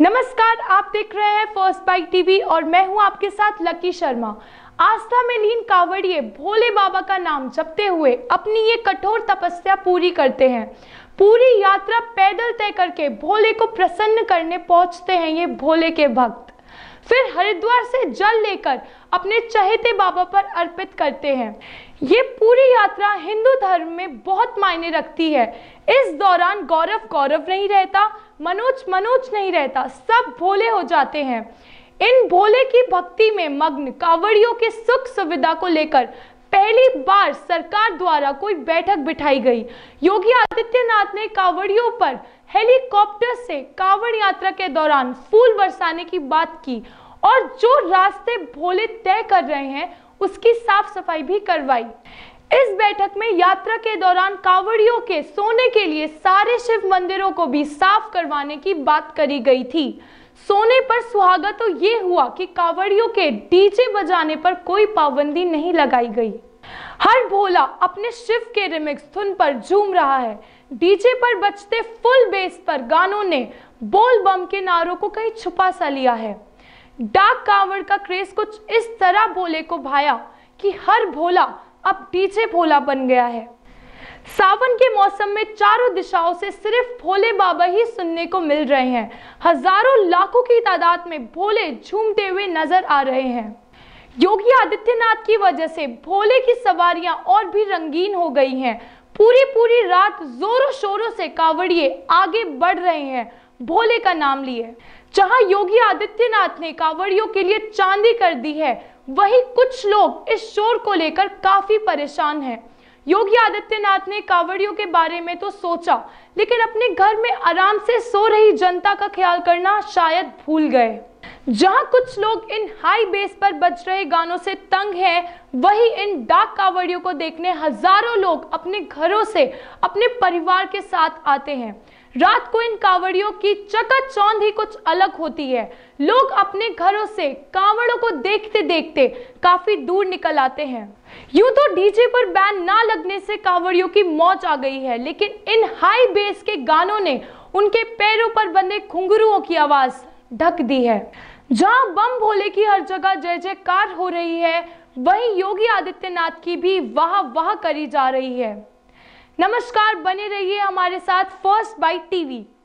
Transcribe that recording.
नमस्कार आप देख रहे हैं फर्स्ट बाइक टीवी और मैं हूं आपके साथ लकी शर्मा आस्था में लीन कावड़िए भोले बाबा का नाम जपते हुए अपनी ये कठोर तपस्या पूरी करते हैं पूरी यात्रा पैदल तय करके भोले को प्रसन्न करने पहुंचते हैं ये भोले के भक्त फिर हरिद्वार से जल लेकर अपने चहेते बाबा पर अर्पित करते हैं ये पूरी यात्रा हिंदू धर्म में बहुत मायने रखती है इस दौरान गौरव गौरव नहीं रहता मनोज मनोज नहीं रहता सब भोले हो जाते हैं इन भोले की भक्ति में मग्न कावड़ियों के सुख सुविधा को लेकर पहली बार सरकार द्वारा कोई बैठक बिठाई गई योगी आदित्यनाथ ने कावड़ियों पर हेलीकॉप्टर से कावड़ यात्रा के दौरान फूल बरसाने की बात की और जो रास्ते भोले तय कर रहे हैं उसकी साफ सफाई भी करवाई इस बैठक में यात्रा के दौरान कांवड़ियों के सोने के लिए सारे शिव मंदिरों को भी साफ करवाने की बात करी गई थी सोने पर सुहागा तो ये हुआ कि कांवड़ियों के डीजे बजाने पर कोई पाबंदी नहीं लगाई गई हर भोला अपने शिव के रिमिक्स धुन पर झूम रहा है डीजे पर बचते फुल बेस पर गानों ने बोल बम के नारों को कहीं छुपा सा लिया है डाक कांवड़ का क्रेज कुछ इस तरह भोले को भाया कि हर भोला अब पीछे भोला बन गया है सावन के मौसम में चारों दिशाओं से सिर्फ भोले बाबा ही सुनने को मिल रहे हैं हजारों लाखों की तादाद में भोले झूमते हुए नजर आ रहे हैं योगी आदित्यनाथ की वजह से भोले की सवारियां और भी रंगीन हो गई हैं पूरी पूरी रात जोरों शोरों से कावड़िए आगे बढ़ रहे हैं भोले का नाम लिए जहां योगी आदित्यनाथ ने कांवड़ियों के लिए चांदी कर दी है वहीं कुछ लोग इस शोर को लेकर काफी परेशान हैं योगी आदित्यनाथ ने कांवड़ियों के बारे में तो सोचा लेकिन अपने घर में आराम से सो रही जनता का ख्याल करना शायद भूल गए जहां कुछ लोग इन हाई बेस पर बज रहे गानों से तंग हैं वही इन डाक कावड़ियों को देखने हजारों लोग अपने घरों से अपने परिवार के साथ आते हैं रात को इन कावड़ियों की चकाचौंध ही कुछ अलग होती है लोग अपने घरों से कावड़ों को देखते देखते काफी दूर निकल आते हैं यूं तो डीजे पर बैन ना लगने से कावड़ियों की मौज आ गई है लेकिन इन हाई बेस के गानों ने उनके पैरों पर बंधे खुंगरुओं की आवाज ढक दी है जहां बम भोले की हर जगह जय जयकार हो रही है वहीं योगी आदित्यनाथ की भी वाह वाह करी जा रही है नमस्कार बने रहिए हमारे साथ फर्स्ट बाइट टीवी